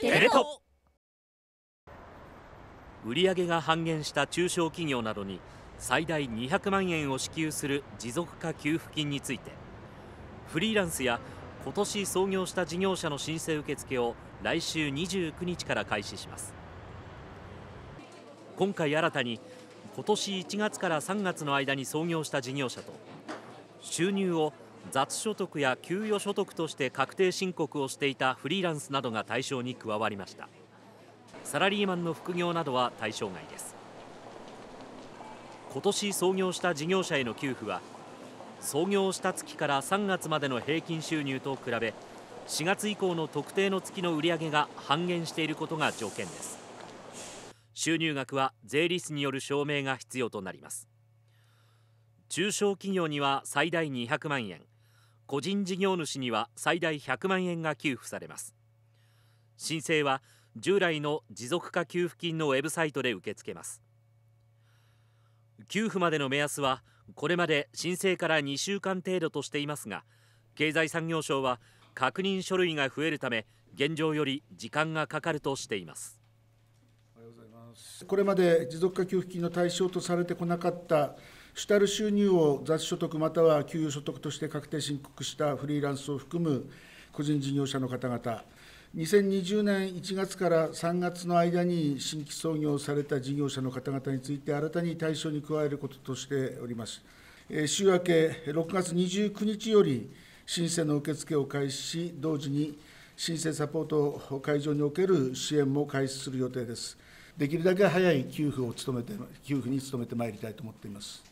テレ東売上が半減した中小企業などに最大200万円を支給する持続化給付金についてフリーランスや今年創業した事業者の申請受付を来週29日から開始します今回新たに今年1月から3月の間に創業した事業者と収入を雑所得や給与所得として確定申告をしていたフリーランスなどが対象に加わりましたサラリーマンの副業などは対象外です今年創業した事業者への給付は創業した月から3月までの平均収入と比べ4月以降の特定の月の売上が半減していることが条件です収入額は税率による証明が必要となります中小企業には最大200万円個人事業主には最大100万円が給付されます申請は従来の持続化給付金のウェブサイトで受け付けます給付までの目安はこれまで申請から2週間程度としていますが経済産業省は確認書類が増えるため現状より時間がかかるとしていますこれまで持続化給付金の対象とされてこなかった主たる収入を雑所得または給与所得として確定申告したフリーランスを含む個人事業者の方々、2020年1月から3月の間に新規創業された事業者の方々について、新たに対象に加えることとしております。週明け6月29日より、申請の受付を開始し、同時に申請サポート会場における支援も開始する予定です。できるだけ早い給付を務めて給付に努めてまいりたいと思っています。